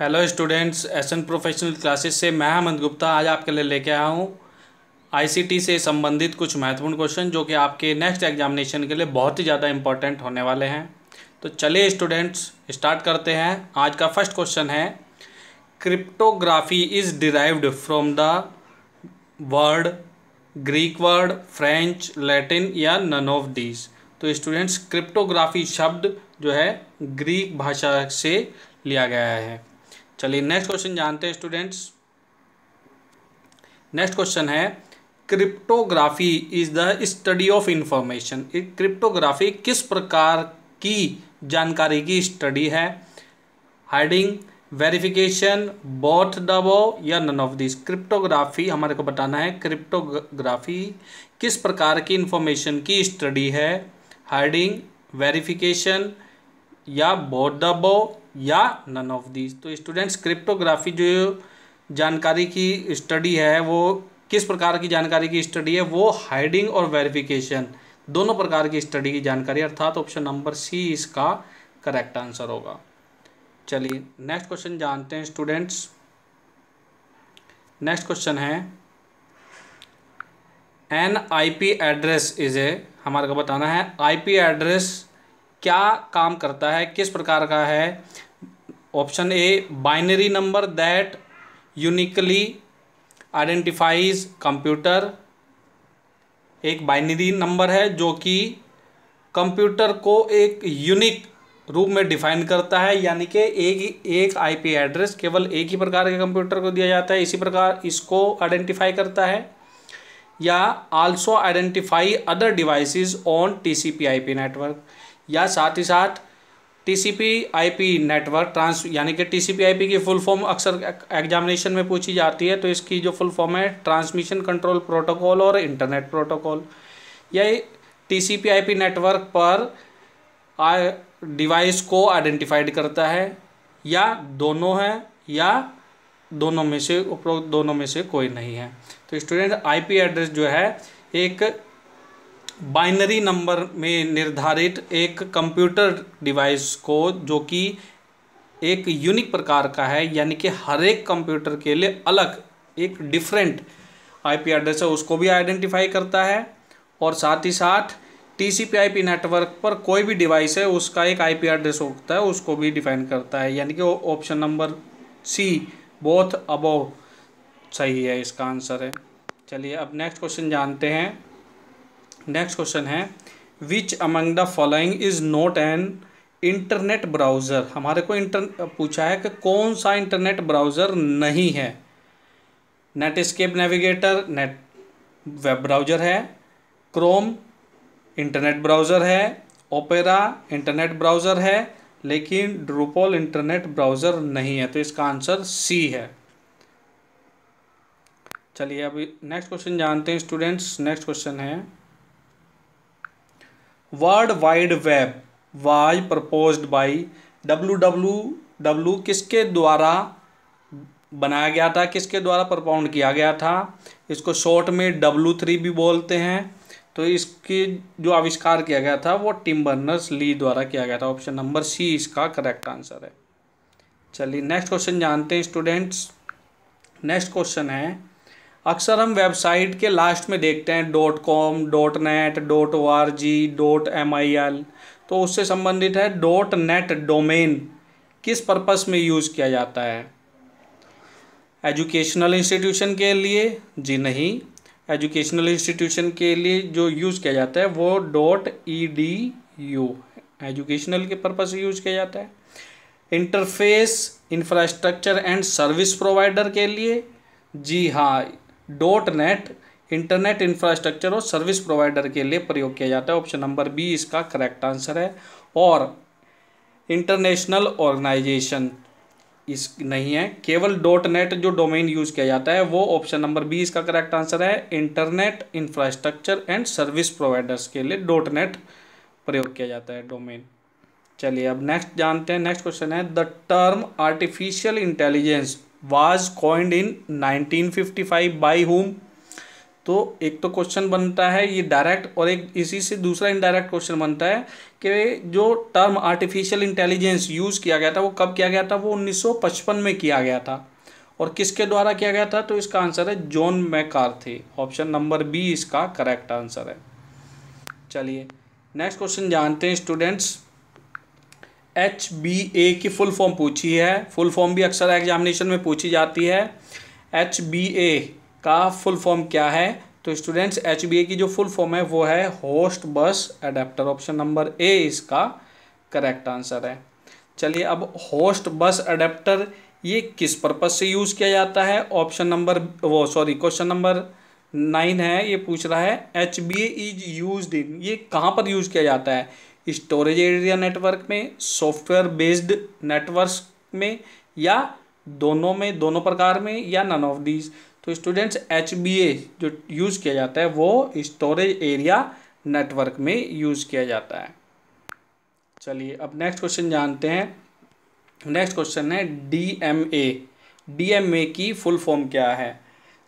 hello students S N professional classes से मैं हेमंत गुप्ता आज आपके लिए लेके आया हूँ आईसीटी से संबंधित कुछ महत्वपूर्ण क्वेश्चन जो कि आपके नेक्स्ट एग्जामिनेशन के लिए बहुत ही ज़्यादा इंपॉर्टेंट होने वाले हैं तो चलिए स्टूडेंट्स स्टार्ट करते हैं आज का फर्स्ट क्वेश्चन है cryptography is derived from the word Greek word French Latin या नन ऑफ दीज तो स्टूडेंट्स क्रिप्टोग्राफी शब्द जो है ग्रीक भाषा से लिया गया है चलिए नेक्स्ट क्वेश्चन जानते हैं स्टूडेंट्स नेक्स्ट क्वेश्चन है cryptography is the study of information cryptography किस प्रकार की जानकारी की स्टडी है हाइडिंग वेरिफिकेशन बोथ डबो या नन ऑफ दिस क्रिप्टोग्राफी हमारे को बताना है क्रिप्टोग्राफी किस प्रकार की इंफॉर्मेशन की स्टडी है हाइडिंग वेरिफिकेशन या बोथ दबो या नन ऑफ दीज तो स्टूडेंट्स क्रिप्टोग्राफी जो जानकारी की स्टडी है वो किस प्रकार की जानकारी की स्टडी है वो हाइडिंग और वेरिफिकेशन दोनों प्रकार की स्टडी की जानकारी अर्थात ऑप्शन नंबर सी इसका करेक्ट आंसर होगा चलिए नेक्स्ट क्वेश्चन जानते हैं स्टूडेंट्स नेक्स्ट क्वेश्चन है an I P address is a हमारे को बताना है आई पी एड्रेस क्या काम करता है किस प्रकार का है option A binary number that uniquely identifies computer एक बाइनरी नंबर है जो कि कंप्यूटर को एक यूनिक रूप में डिफाइन करता है यानी कि एक एक आईपी एड्रेस केवल एक ही प्रकार के कंप्यूटर को दिया जाता है इसी प्रकार इसको आइडेंटिफाई करता है या also identify other devices on TCP IP network या साथ ही साथ टीसीपी आईपी नेटवर्क ट्रांस यानी कि टीसीपी आईपी की फुल फॉर्म अक्सर एग्जामिनेशन में पूछी जाती है तो इसकी जो फुल फॉर्म है ट्रांसमिशन कंट्रोल प्रोटोकॉल और इंटरनेट प्रोटोकॉल यह टीसीपी आईपी नेटवर्क पर डिवाइस को आइडेंटिफाइड करता है या दोनों है या दोनों में से उपरोक्त दोनों में से कोई नहीं है तो स्टूडेंट आईपी एड्रेस जो है एक बाइनरी नंबर में निर्धारित एक कंप्यूटर डिवाइस को जो कि एक यूनिक प्रकार का है यानी कि हर एक कंप्यूटर के लिए अलग एक डिफरेंट आईपी एड्रेस है उसको भी आइडेंटिफाई करता है और साथ ही साथ टीसीपीआईपी नेटवर्क पर कोई भी डिवाइस है उसका एक आईपी एड्रेस होता है उसको भी डिफाइन करता है यानी कि option number C both above सही है इसका आंसर है चलिए अब नेक्स्ट क्वेश्चन जानते हैं नेक्स्ट क्वेश्चन है which among the following is not an internet browser हमारे को इंटर पूछा है कि कौन सा इंटरनेट ब्राउज़र नहीं है Netscape Navigator net web browser है क्रोम इंटरनेट ब्राउज़र है ओपेरा इंटरनेट ब्राउज़र है लेकिन ड्रूपॉल इंटरनेट ब्राउज़र नहीं है तो इसका आंसर सी है चलिए अभी नेक्स्ट क्वेश्चन जानते हैं स्टूडेंट्स नेक्स्ट क्वेश्चन है world wide web was proposed by W W W किसके द्वारा बनाया गया था किसके द्वारा प्रपाउंड किया गया था इसको शॉर्ट में डब्लू थ्री भी बोलते हैं तो इसकी जो आविष्कार किया गया था वो टिम बर्नर्स ली द्वारा किया गया था ऑप्शन नंबर सी इसका करेक्ट आंसर है चलिए नेक्स्ट क्वेश्चन जानते हैं स्टूडेंट्स नेक्स्ट क्वेश्चन है अक्सर हम वेबसाइट के लास्ट में देखते हैं dot com dot net dot O R G dot M I L तो उससे संबंधित है डॉट नेट डोमेन किस पर्पस में यूज़ किया जाता है एजुकेशनल इंस्टीट्यूशन के लिए जी नहीं एजुकेशनल इंस्टीट्यूशन के लिए जो यूज़ किया जाता है वो dot E D U educational के पर्पस से यूज़ किया जाता है interface infrastructure and service provider के लिए जी हाँ डॉट नेट इंटरनेट इंफ्रास्ट्रक्चर और सर्विस प्रोवाइडर के लिए प्रयोग किया जाता है ऑप्शन नंबर बी इसका करेक्ट आंसर है और इंटरनेशनल ऑर्गेनाइजेशन इस नहीं है केवल डॉट नेट जो डोमेन यूज किया जाता है वो ऑप्शन नंबर बी इसका करेक्ट आंसर है internet infrastructure and service providers के लिए डॉट नेट प्रयोग किया जाता है डोमेन चलिए अब नेक्स्ट जानते हैं नेक्स्ट क्वेश्चन है the term artificial intelligence was coined in 1955 by whom तो एक तो क्वेश्चन बनता है ये डायरेक्ट और एक इसी से दूसरा इनडायरेक्ट क्वेश्चन बनता है कि जो टर्म आर्टिफिशियल इंटेलिजेंस यूज़ किया गया था वो कब किया गया था वो 1955 में किया गया था और किसके द्वारा किया गया था तो इसका आंसर है जॉन थे ऑप्शन नंबर बी इसका करेक्ट आंसर है चलिए नेक्स्ट क्वेश्चन जानते हैं स्टूडेंट्स एच बी ए की फुल फॉर्म पूछी है फुल फॉर्म भी अक्सर एग्जामिनेशन में पूछी जाती है एच बी ए का फुल फॉर्म क्या है तो स्टूडेंट्स एच बी ए की जो फुल फॉर्म है वो है होस्ट बस एडेप्टर ऑप्शन नंबर ए इसका करेक्ट आंसर है चलिए अब होस्ट बस अडेप्टर ये किस पर्पज़ से यूज़ किया जाता है ऑप्शन नंबर वो सॉरी क्वेश्चन नंबर नाइन है ये पूछ रहा है H B is use in ये कहाँ पर यूज़ किया जाता है स्टोरेज एरिया नेटवर्क में सॉफ्टवेयर बेस्ड नेटवर्क में या दोनों में दोनों प्रकार में या नन ऑफ दीज तो स्टूडेंट्स एच जो यूज़ किया जाता है वो स्टोरेज एरिया नेटवर्क में यूज़ किया जाता है चलिए अब नेक्स्ट क्वेश्चन जानते हैं नेक्स्ट क्वेश्चन है D M A D M A की फुल फॉर्म क्या है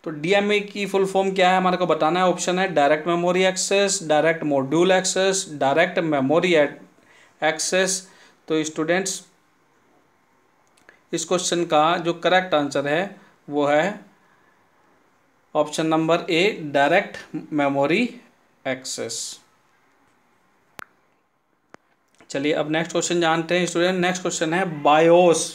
तो डीएमए की फुल फॉर्म क्या है हमारे को बताना है ऑप्शन है direct memory access direct module access direct memory access तो स्टूडेंट्स इस क्वेश्चन का जो करेक्ट आंसर है वो है option number A direct memory access चलिए अब नेक्स्ट क्वेश्चन जानते हैं स्टूडेंट नेक्स्ट क्वेश्चन है बायोस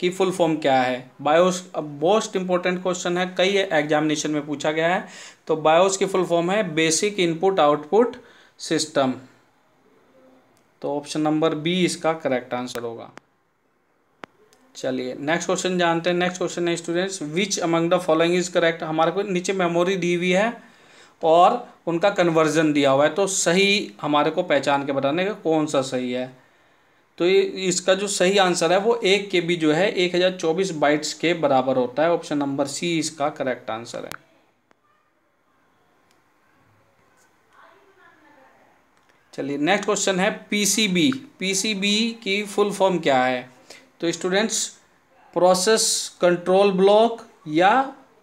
कि फुल फॉर्म क्या है बायोस अब मोस्ट इंपॉर्टेंट क्वेश्चन है कई एग्जामिनेशन में पूछा गया है तो बायोस की फुल फॉर्म है बेसिक इनपुट आउटपुट सिस्टम तो ऑप्शन नंबर बी इसका करेक्ट आंसर होगा चलिए नेक्स्ट क्वेश्चन जानते हैं नेक्स्ट क्वेश्चन है students which among the following is correct हमारे को नीचे मेमोरी दी हुई है और उनका कन्वर्जन दिया हुआ है तो सही हमारे को पहचान के बताने का कौन सा सही है तो ये इसका जो सही आंसर है वो एक के बी जो है एक हज़ार चौबीस बाइट्स के बराबर होता है ऑप्शन नंबर सी इसका करेक्ट आंसर है चलिए नेक्स्ट क्वेश्चन है पीसीबी पीसीबी की फुल फॉर्म क्या है तो स्टूडेंट्स प्रोसेस कंट्रोल ब्लॉक या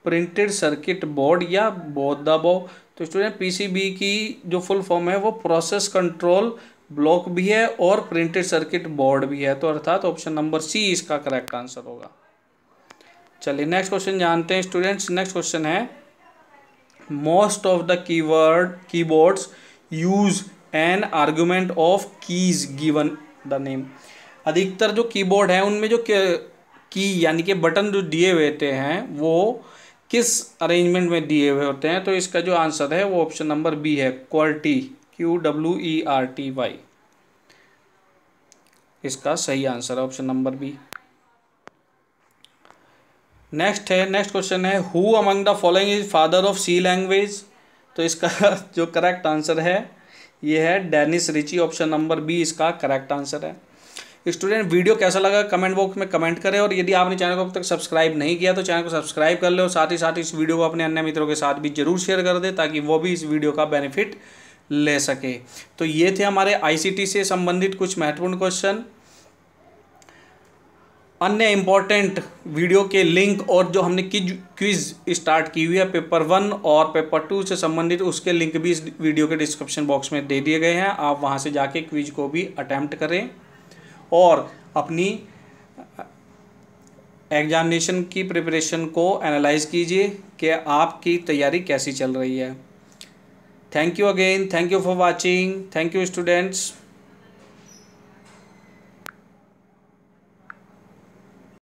प्रिंटेड सर्किट बोर्ड या बोध दबो तो स्टूडेंट पीसीबी की जो फुल फॉर्म है वो प्रोसेस कंट्रोल ब्लॉक भी है और प्रिंटेड सर्किट बोर्ड भी है तो अर्थात ऑप्शन नंबर सी इसका करेक्ट आंसर होगा चलिए नेक्स्ट क्वेश्चन जानते हैं स्टूडेंट्स नेक्स्ट क्वेश्चन है most of the keyword keyboards use an argument of keys given the name अधिकतर जो कीबोर्ड है उनमें जो की यानी कि बटन जो दिए हुए होते हैं वो किस अरेंजमेंट में दिए हुए होते हैं तो इसका जो आंसर है वो ऑप्शन नंबर बी है quality Q W E R T Y इसका सही आंसर है ऑप्शन नंबर बी नेक्स्ट है नेक्स्ट क्वेश्चन है who among the following is father of C language तो इसका जो करेक्ट आंसर है ये है Dennis Ritchie option number B इसका करेक्ट आंसर है स्टूडेंट वीडियो कैसा लगा कमेंट बॉक्स में कमेंट करें और यदि आपने चैनल को अब तक सब्सक्राइब नहीं किया तो चैनल को सब्सक्राइब कर ले और साथ ही साथ इस वीडियो को अपने अन्य मित्रों के साथ भी जरूर शेयर कर दे ताकि वो भी इस वीडियो का बेनिफिट ले सके तो ये थे हमारे आईसीटी से संबंधित कुछ महत्वपूर्ण क्वेश्चन अन्य इम्पॉर्टेंट वीडियो के लिंक और जो हमने किज क्विज स्टार्ट की हुई है पेपर वन और पेपर टू से संबंधित उसके लिंक भी इस वीडियो के डिस्क्रिप्शन बॉक्स में दे दिए गए हैं आप वहां से जाके क्विज को भी अटैम्प्ट करें और अपनी एग्जामिनेशन की प्रिपरेशन को एनालाइज कीजिए कि आपकी तैयारी कैसी चल रही है thank you again thank you for watching thank you students